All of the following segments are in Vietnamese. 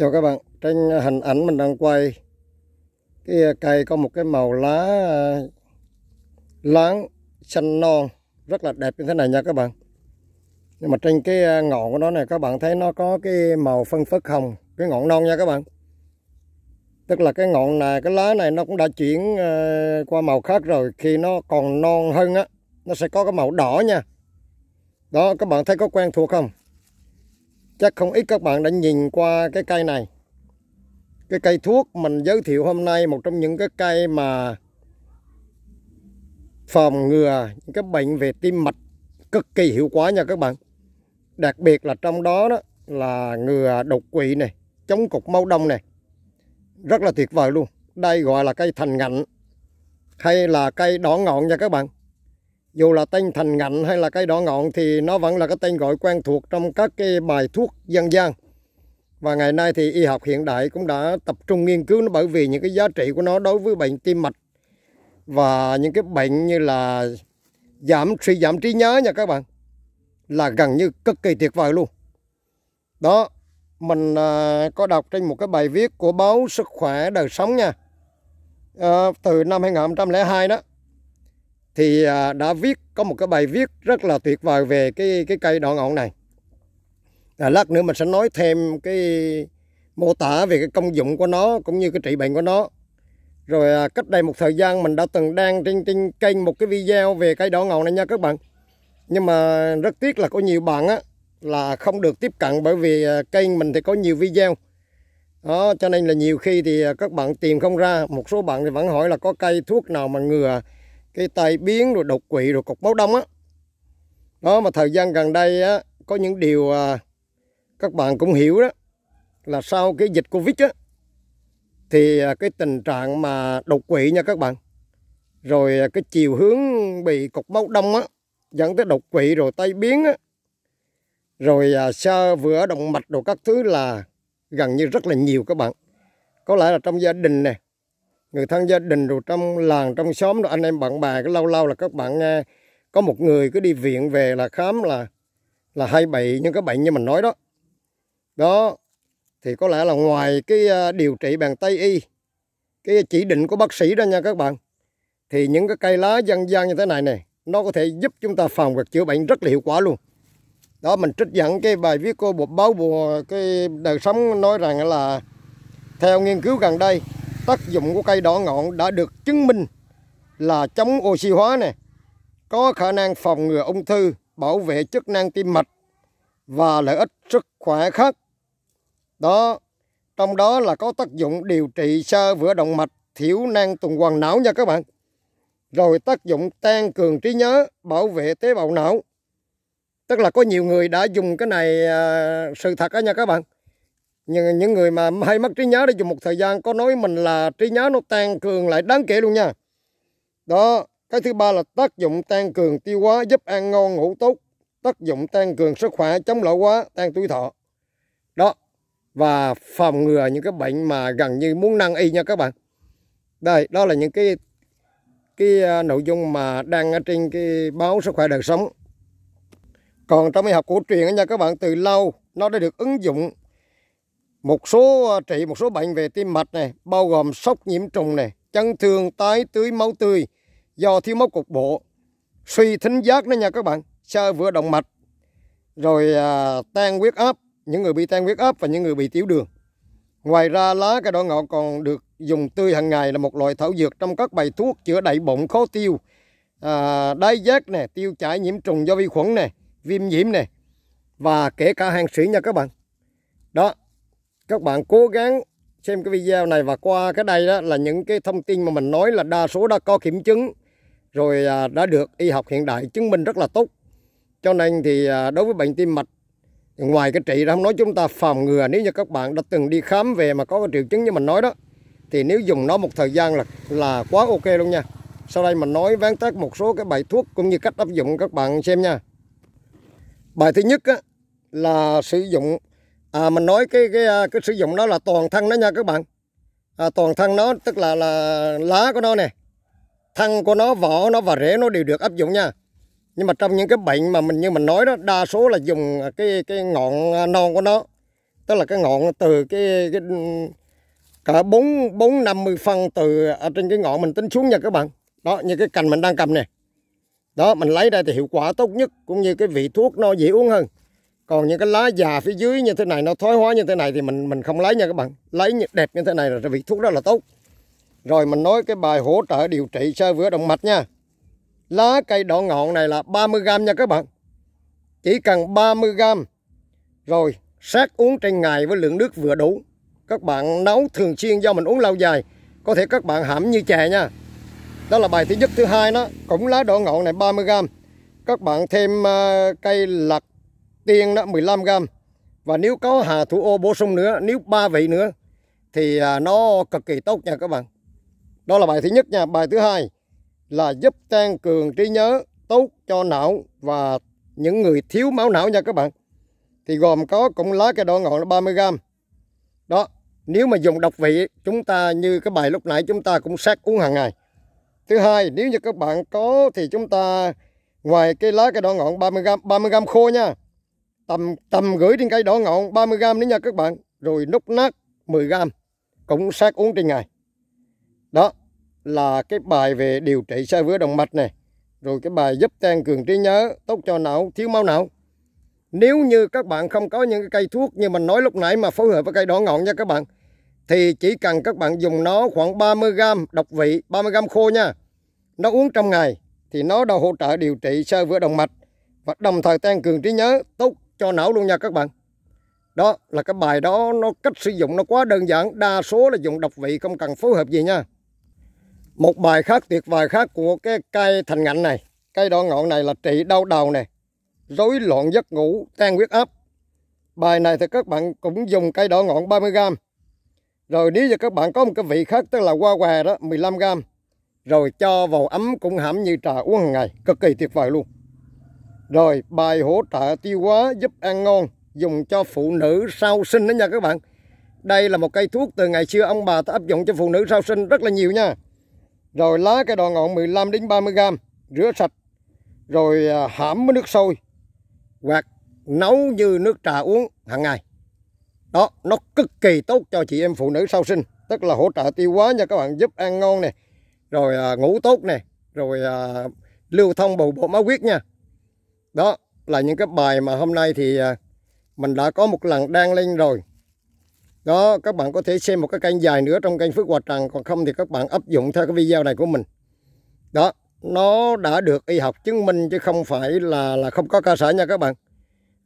Chào các bạn, trên hình ảnh mình đang quay cái à, cây có một cái màu lá à, láng xanh non rất là đẹp như thế này nha các bạn. Nhưng mà trên cái à, ngọn của nó này các bạn thấy nó có cái màu phân phớt hồng, cái ngọn non nha các bạn. Tức là cái ngọn này, cái lá này nó cũng đã chuyển qua màu khác rồi. Khi nó còn non hơn á, nó sẽ có cái màu đỏ nha. Đó, các bạn thấy có quen thuộc không? chắc không ít các bạn đã nhìn qua cái cây này cái cây thuốc mình giới thiệu hôm nay một trong những cái cây mà phòng ngừa những cái bệnh về tim mạch cực kỳ hiệu quả nha các bạn đặc biệt là trong đó đó là ngừa đột quỵ này chống cục máu đông này rất là tuyệt vời luôn đây gọi là cây thành ngạnh hay là cây đỏ ngọn nha các bạn dù là tên thành ngạnh hay là cây đỏ ngọn thì nó vẫn là cái tên gọi quen thuộc trong các cái bài thuốc dân gian và ngày nay thì y học hiện đại cũng đã tập trung nghiên cứu nó bởi vì những cái giá trị của nó đối với bệnh tim mạch và những cái bệnh như là giảm suy giảm trí nhớ nha các bạn là gần như cực kỳ tuyệt vời luôn đó mình à, có đọc trên một cái bài viết của báo sức khỏe đời sống nha à, từ năm 2002 đó thì à, đã viết có một cái bài viết rất là tuyệt vời về cái cái cây đỏ ngọn này à, lát nữa mình sẽ nói thêm cái mô tả về cái công dụng của nó cũng như cái trị bệnh của nó rồi à, cách đây một thời gian mình đã từng đăng trên trên kênh một cái video về cây đỏ ngọn này nha các bạn nhưng mà rất tiếc là có nhiều bạn á là không được tiếp cận bởi vì à, kênh mình thì có nhiều video đó cho nên là nhiều khi thì à, các bạn tìm không ra một số bạn thì vẫn hỏi là có cây thuốc nào mà ngừa cái tai biến rồi đột quỵ rồi cục máu đông á đó mà thời gian gần đây á có những điều à, các bạn cũng hiểu đó là sau cái dịch covid á thì à, cái tình trạng mà đột quỵ nha các bạn rồi à, cái chiều hướng bị cục máu đông á dẫn tới đột quỵ rồi tai biến á rồi à, sơ vữa động mạch đồ các thứ là gần như rất là nhiều các bạn có lẽ là trong gia đình này người thân gia đình rồi trong làng trong xóm rồi anh em bạn bè cứ lâu lâu là các bạn nghe có một người cứ đi viện về là khám là là hay bị những cái bệnh như mình nói đó đó thì có lẽ là ngoài cái à, điều trị bằng tây y cái chỉ định của bác sĩ đó nha các bạn thì những cái cây lá dân gian như thế này này nó có thể giúp chúng ta phòng và chữa bệnh rất là hiệu quả luôn đó mình trích dẫn cái bài viết của bộ báo bộ cái đời sống nói rằng là theo nghiên cứu gần đây tác dụng của cây đỏ ngọn đã được chứng minh là chống oxy hóa này, có khả năng phòng ngừa ung thư, bảo vệ chức năng tim mạch và lợi ích sức khỏe khác. Đó, trong đó là có tác dụng điều trị sơ vữa động mạch, thiểu năng tuần hoàn não nha các bạn. Rồi tác dụng tăng cường trí nhớ, bảo vệ tế bào não. Tức là có nhiều người đã dùng cái này à, sự thật đó nha các bạn nhưng những người mà hay mất trí nhớ đi dùng một thời gian có nói mình là trí nhớ nó tăng cường lại đáng kể luôn nha đó cái thứ ba là tác dụng tăng cường tiêu hóa giúp ăn ngon ngủ tốt tác dụng tăng cường sức khỏe chống lão hóa tăng tuổi thọ đó và phòng ngừa những cái bệnh mà gần như muốn năng y nha các bạn đây đó là những cái cái à, nội dung mà đang ở trên cái báo sức khỏe đời sống còn trong y học cổ truyền nha các bạn từ lâu nó đã được ứng dụng một số ờ, trị một số bệnh về tim mạch này, bao gồm sốc nhiễm trùng này, chấn thương tái tưới máu tươi do thiếu máu cục bộ, suy thính giác đó nha các bạn, sơ vữa động mạch, rồi à, tan huyết áp, những người bị tan huyết áp và những người bị tiểu đường. Ngoài ra lá cây đỏ ngọt còn được dùng tươi hàng ngày là một loại thảo dược trong các bài thuốc chữa đầy bụng khó tiêu, à, đái giác nè, tiêu chảy nhiễm trùng do vi khuẩn nè, viêm nhiễm nè và kể cả hàng sĩ nha các bạn. Đó, các bạn cố gắng xem cái video này và qua cái đây đó là những cái thông tin mà mình nói là đa số đã có kiểm chứng rồi à, đã được y học hiện đại chứng minh rất là tốt cho nên thì à, đối với bệnh tim mạch ngoài cái trị ra không nói chúng ta phòng ngừa nếu như các bạn đã từng đi khám về mà có cái triệu chứng như mình nói đó thì nếu dùng nó một thời gian là là quá ok luôn nha sau đây mình nói ván tác một số cái bài thuốc cũng như cách áp dụng các bạn xem nha bài thứ nhất á, là sử dụng à, mình nói cái cái à, cái sử dụng nó là toàn thân đó nha các bạn à, toàn thân nó tức là là lá của nó nè thân của nó vỏ nó và rễ nó đều được áp dụng nha nhưng mà trong những cái bệnh mà mình như mình nói đó đa số là dùng cái cái ngọn à, non của nó tức là cái ngọn từ cái, cái cả bốn bốn năm mươi phân từ ở trên cái ngọn mình tính xuống nha các bạn đó như cái cành mình đang cầm nè đó mình lấy ra thì hiệu quả tốt nhất cũng như cái vị thuốc nó dễ uống hơn còn những cái lá già phía dưới như thế này nó thoái hóa như thế này thì mình mình không lấy nha các bạn lấy đẹp như thế này là vị thuốc rất là tốt rồi mình nói cái bài hỗ trợ điều trị sơ vữa động mạch nha lá cây đỏ ngọn này là 30g nha các bạn chỉ cần 30g rồi sát uống trên ngày với lượng nước vừa đủ các bạn nấu thường xuyên do mình uống lâu dài có thể các bạn hãm như chè nha đó là bài thứ nhất thứ hai nó cũng lá đỏ ngọn này 30g các bạn thêm ờ, cây lạc tiên đó 15 gram và nếu có hà thủ ô bổ sung nữa nếu ba vị nữa thì à, nó cực kỳ tốt nha các bạn đó là bài thứ nhất nha bài thứ hai là giúp tăng cường trí nhớ tốt cho não và những người thiếu máu não nha các bạn thì gồm có cũng lá cây đỏ ngọn là 30 gram đó nếu mà dùng độc vị chúng ta như cái bài lúc nãy chúng ta cũng sát uống hàng ngày thứ hai nếu như các bạn có thì chúng ta ngoài cái lá cây đỏ ngọn 30 gram 30 gram khô nha tầm tầm gửi trên cây đỏ ngọn 30 g nữa nha các bạn rồi nút nát 10 g cũng sát uống trên ngày đó là cái bài về điều trị sơ vữa động mạch này rồi cái bài giúp tăng cường trí nhớ tốt cho não thiếu máu não nếu như các bạn không có những cái cây thuốc như mình nói lúc nãy mà phối hợp với cây đỏ ngọn nha các bạn thì chỉ cần các bạn dùng nó khoảng 30 g độc vị 30 g khô nha nó uống trong ngày thì nó đã hỗ trợ điều trị sơ vữa động mạch và đồng thời tăng cường trí nhớ tốt cho nổ luôn nha các bạn đó là cái bài đó nó cách sử dụng nó quá đơn giản đa số là dùng độc vị không cần phối hợp gì nha một bài khác tuyệt vời khác của cái cây thành ngạnh này cây đo ngọn này là trị đau đầu này rối loạn giấc ngủ tan huyết áp bài này thì các bạn cũng dùng cây đỏ ngọn 30g rồi nếu như các bạn có một cái vị khác tức là hoa què đó 15g rồi cho vào ấm cũng hãm như trà uống hàng ngày cực kỳ tuyệt vời luôn rồi bài hỗ trợ tiêu hóa giúp ăn ngon dùng cho phụ nữ sau sinh đó nha các bạn. Đây là một cây thuốc từ ngày xưa ông bà ta áp dụng cho phụ nữ sau sinh rất là nhiều nha. Rồi lá cây đòn ngọn 15 đến 30 g, rửa sạch rồi à, hãm với nước sôi hoặc nấu như nước trà uống hàng ngày. Đó, nó cực kỳ tốt cho chị em phụ nữ sau sinh, tức là hỗ trợ tiêu hóa nha các bạn, giúp ăn ngon nè, rồi à, ngủ tốt nè, rồi à, lưu thông bầu bộ máu huyết nha. Đó là những cái bài mà hôm nay thì à, mình đã có một lần đăng lên rồi. Đó, các bạn có thể xem một cái kênh dài nữa trong kênh Phước Hòa Trần, còn không thì các bạn áp dụng theo cái video này của mình. Đó, nó đã được y học chứng minh chứ không phải là là không có cơ sở nha các bạn.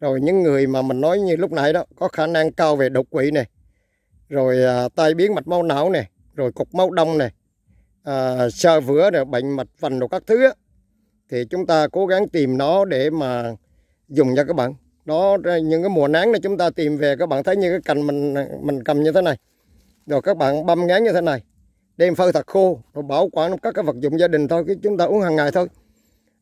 Rồi những người mà mình nói như lúc nãy đó, có khả năng cao về độc quỷ này, rồi à, tai biến mạch máu não này, rồi cục máu đông này, à, sơ vữa này, bệnh mạch vành đồ các thứ á thì chúng ta cố gắng tìm nó để mà dùng nha các bạn đó những cái mùa nắng này chúng ta tìm về các bạn thấy như cái cành mình mình cầm như thế này rồi các bạn băm ngán như thế này đem phơi thật khô rồi bảo quản các cái vật dụng gia đình thôi cái chúng ta uống hàng ngày thôi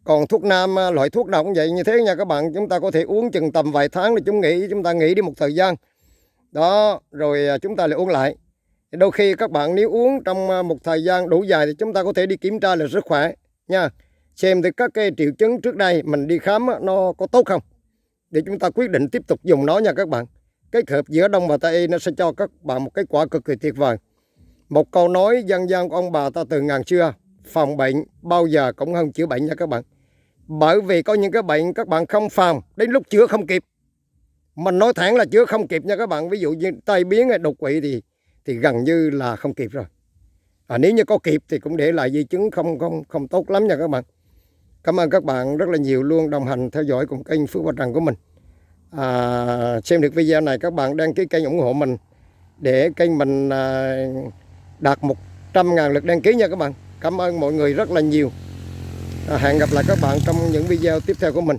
còn thuốc nam à, loại thuốc nào cũng vậy như thế nha các bạn chúng ta có thể uống chừng tầm vài tháng thì chúng nghĩ chúng ta nghỉ đi một thời gian đó rồi à, chúng ta lại uống lại đôi khi các bạn nếu uống trong à, một thời gian đủ dài thì chúng ta có thể đi kiểm tra là sức khỏe nha xem thì các cái triệu chứng trước đây mình đi khám nó có tốt không để chúng ta quyết định tiếp tục dùng nó nha các bạn kết hợp giữa đông và tây nó sẽ cho các bạn một cái quả cực kỳ tuyệt vời một câu nói dân gian của ông bà ta từ ngàn xưa phòng bệnh bao giờ cũng hơn chữa bệnh nha các bạn bởi vì có những cái bệnh các bạn không phòng đến lúc chữa không kịp mình nói thẳng là chữa không kịp nha các bạn ví dụ như tai biến hay đột quỵ thì thì gần như là không kịp rồi à, nếu như có kịp thì cũng để lại di chứng không không không tốt lắm nha các bạn Cảm ơn các bạn rất là nhiều luôn đồng hành theo dõi cùng kênh Phước Hoa Trần của mình. À, xem được video này các bạn đăng ký kênh ủng hộ mình để kênh mình à, đạt 100.000 lượt đăng ký nha các bạn. Cảm ơn mọi người rất là nhiều. À, hẹn gặp lại các bạn trong những video tiếp theo của mình.